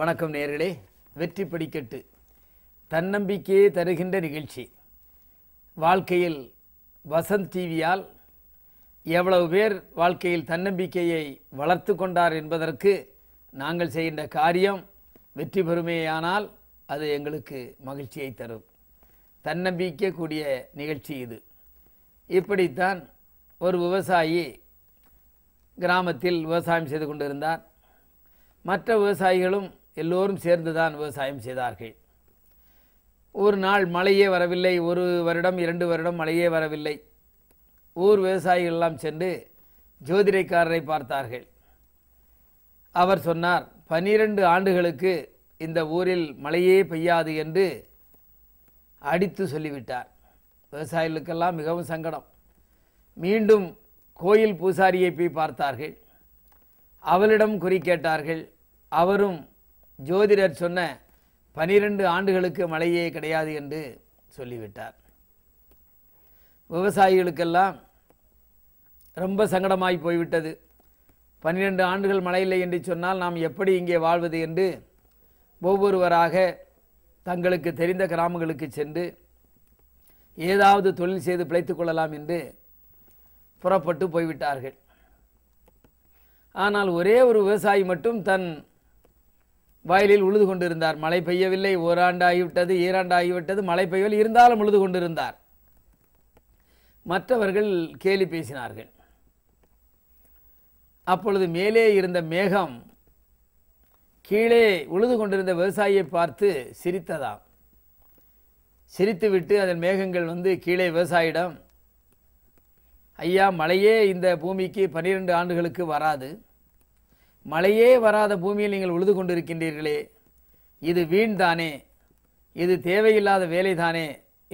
வணக்கம் நேர்களே வெற்றி படிக்கட்டு தன்னம்பிக்கையே தருகின்ற நிகழ்ச்சி வாழ்க்கையில் வசந்த் டிவியால் எவ்வளவு பேர் வாழ்க்கையில் தன்னம்பிக்கையை வளர்த்து கொண்டார் என்பதற்கு நாங்கள் செய்கின்ற காரியம் வெற்றி பெறுமேயானால் அது எங்களுக்கு மகிழ்ச்சியை தரும் தன்னம்பிக்கை கூடிய நிகழ்ச்சி இது இப்படித்தான் ஒரு விவசாயி கிராமத்தில் விவசாயம் செய்து கொண்டிருந்தார் மற்ற விவசாயிகளும் எல்லோரும் சேர்ந்து தான் விவசாயம் செய்தார்கள் ஒரு நாள் மழையே வரவில்லை ஒரு வருடம் இரண்டு வருடம் மழையே வரவில்லை ஊர் விவசாயிகள் எல்லாம் சென்று ஜோதிடைக்காரரை பார்த்தார்கள் அவர் சொன்னார் பனிரெண்டு ஆண்டுகளுக்கு இந்த ஊரில் மழையே பெய்யாது என்று அடித்து சொல்லிவிட்டார் விவசாயிகளுக்கெல்லாம் மிகவும் சங்கடம் மீண்டும் கோயில் பூசாரியை போய் பார்த்தார்கள் அவளிடம் குறி கேட்டார்கள் அவரும் ஜோதிடர் சொன்ன பனிரெண்டு ஆண்டுகளுக்கு மழையே கிடையாது என்று சொல்லிவிட்டார் விவசாயிகளுக்கெல்லாம் ரொம்ப சங்கடமாய் போய்விட்டது பன்னிரெண்டு ஆண்டுகள் மழை இல்லை என்று சொன்னால் நாம் எப்படி இங்கே வாழ்வது என்று ஒவ்வொருவராக தங்களுக்கு தெரிந்த கிராமங்களுக்கு சென்று ஏதாவது தொழில் செய்து பிழைத்து கொள்ளலாம் என்று புறப்பட்டு போய்விட்டார்கள் ஆனால் ஒரே ஒரு விவசாயி மட்டும் தன் வயலில் உழுது கொண்டிருந்தார் மழை பெய்யவில்லை ஓராண்டு ஆகிவிட்டது ஈராண்டு ஆகிவிட்டது மழை பெய்யவில்லை இருந்தாலும் உழுது கொண்டிருந்தார் மற்றவர்கள் கேலி பேசினார்கள் அப்பொழுது மேலே இருந்த மேகம் கீழே உழுது கொண்டிருந்த விவசாயியை பார்த்து சிரித்ததாம் சிரித்துவிட்டு அதன் மேகங்கள் வந்து கீழே விவசாயிடம் ஐயா மழையே இந்த பூமிக்கு பன்னிரெண்டு ஆண்டுகளுக்கு வராது மழையே வராத பூமியில் நீங்கள் உழுது கொண்டிருக்கின்றீர்களே இது வீண்தானே இது தேவையில்லாத வேலைதானே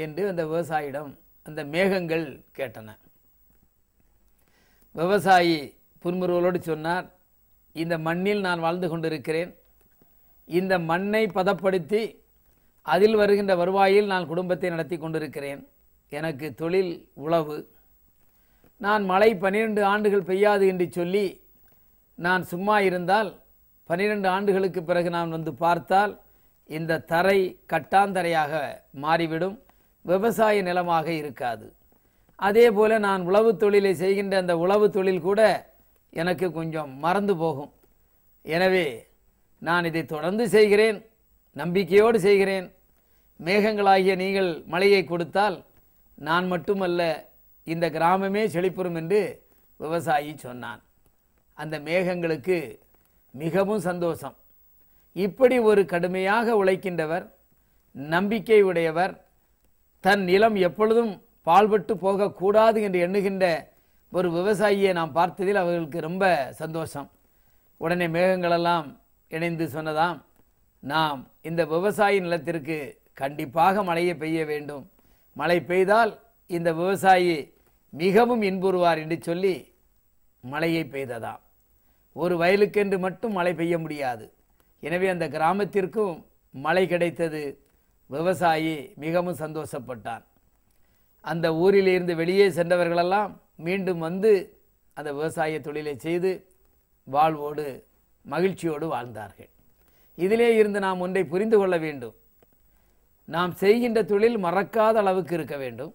என்று அந்த விவசாயிடம் அந்த மேகங்கள் கேட்டன விவசாயி புன்முறுவலோடு சொன்னார் இந்த மண்ணில் நான் வாழ்ந்து கொண்டிருக்கிறேன் இந்த மண்ணை பதப்படுத்தி அதில் வருகின்ற வருவாயில் நான் குடும்பத்தை நடத்தி கொண்டிருக்கிறேன் எனக்கு தொழில் உழவு நான் மழை பன்னிரெண்டு ஆண்டுகள் பெய்யாது என்று சொல்லி நான் சும்மா இருந்தால் பனிரெண்டு ஆண்டுகளுக்கு பிறகு நான் வந்து பார்த்தால் இந்த தரை கட்டாந்தரையாக மாறிவிடும் விவசாய நிலமாக இருக்காது அதே போல் நான் உழவு தொழிலை செய்கின்ற அந்த உழவு தொழில் கூட எனக்கு கொஞ்சம் மறந்து போகும் எனவே நான் இதை தொடர்ந்து செய்கிறேன் நம்பிக்கையோடு செய்கிறேன் மேகங்களாகிய நீங்கள் மழையை கொடுத்தால் நான் மட்டுமல்ல இந்த கிராமமே செழிப்புறும் என்று விவசாயி சொன்னான் அந்த மேகங்களுக்கு மிகவும் சந்தோஷம் இப்படி ஒரு கடுமையாக உழைக்கின்றவர் நம்பிக்கை உடையவர் தன் நிலம் எப்பொழுதும் பால்பட்டு போகக்கூடாது என்று எண்ணுகின்ற ஒரு விவசாயியை நாம் பார்த்ததில் அவர்களுக்கு ரொம்ப சந்தோஷம் உடனே மேகங்களெல்லாம் இணைந்து சொன்னதாம் நாம் இந்த விவசாய நிலத்திற்கு கண்டிப்பாக மழையை பெய்ய வேண்டும் மழை பெய்தால் இந்த விவசாயி மிகவும் இன்புறுவார் என்று சொல்லி மழையை பெய்ததாம் ஒரு வயலுக்கென்று மட்டும் மழை பெய்ய முடியாது எனவே அந்த கிராமத்திற்கும் மழை கிடைத்தது விவசாயி மிகவும் சந்தோஷப்பட்டான் அந்த ஊரிலிருந்து வெளியே சென்றவர்களெல்லாம் மீண்டும் வந்து அந்த விவசாய தொழிலை செய்து வாழ்வோடு மகிழ்ச்சியோடு வாழ்ந்தார்கள் இதிலே இருந்து நாம் ஒன்றை புரிந்து கொள்ள வேண்டும் நாம் செய்கின்ற தொழில் மறக்காத அளவுக்கு இருக்க வேண்டும்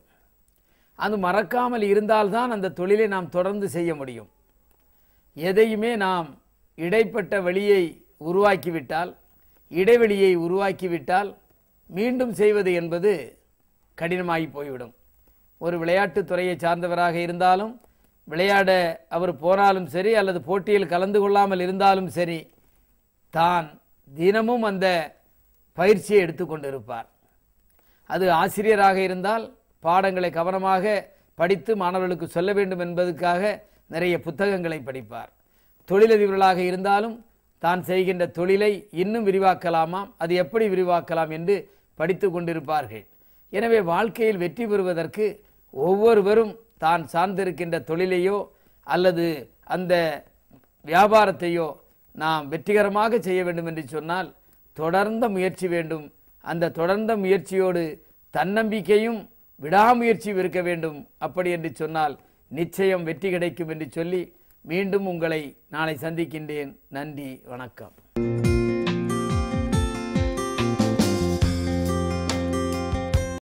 அது மறக்காமல் இருந்தால்தான் அந்த தொழிலை நாம் தொடர்ந்து செய்ய முடியும் எதையுமே நாம் இடைப்பட்ட வழியை உருவாக்கிவிட்டால் இடைவெளியை உருவாக்கிவிட்டால் மீண்டும் செய்வது என்பது கடினமாகி போய்விடும் ஒரு விளையாட்டுத் துறையை சார்ந்தவராக இருந்தாலும் விளையாட அவர் போனாலும் சரி அல்லது போட்டியில் கலந்து கொள்ளாமல் இருந்தாலும் சரி தான் தினமும் அந்த பயிற்சியை எடுத்துக்கொண்டிருப்பார் அது ஆசிரியராக இருந்தால் பாடங்களை கவனமாக படித்து மாணவர்களுக்கு சொல்ல வேண்டும் என்பதற்காக நிறைய புத்தகங்களை படிப்பார் தொழிலதிபர்களாக இருந்தாலும் தான் செய்கின்ற தொழிலை இன்னும் விரிவாக்கலாமாம் அது எப்படி விரிவாக்கலாம் என்று படித்து கொண்டிருப்பார்கள் எனவே வாழ்க்கையில் வெற்றி பெறுவதற்கு ஒவ்வொருவரும் தான் சார்ந்திருக்கின்ற தொழிலையோ அல்லது அந்த வியாபாரத்தையோ நாம் வெற்றிகரமாக செய்ய வேண்டும் என்று சொன்னால் தொடர்ந்த முயற்சி வேண்டும் அந்த தொடர்ந்த முயற்சியோடு தன்னம்பிக்கையும் விடாமுயற்சியும் இருக்க வேண்டும் அப்படி என்று சொன்னால் நிச்சயம் வெற்றி கிடைக்கும் என்று சொல்லி மீண்டும் உங்களை நாளை சந்திக்கின்றேன் நன்றி வணக்கம்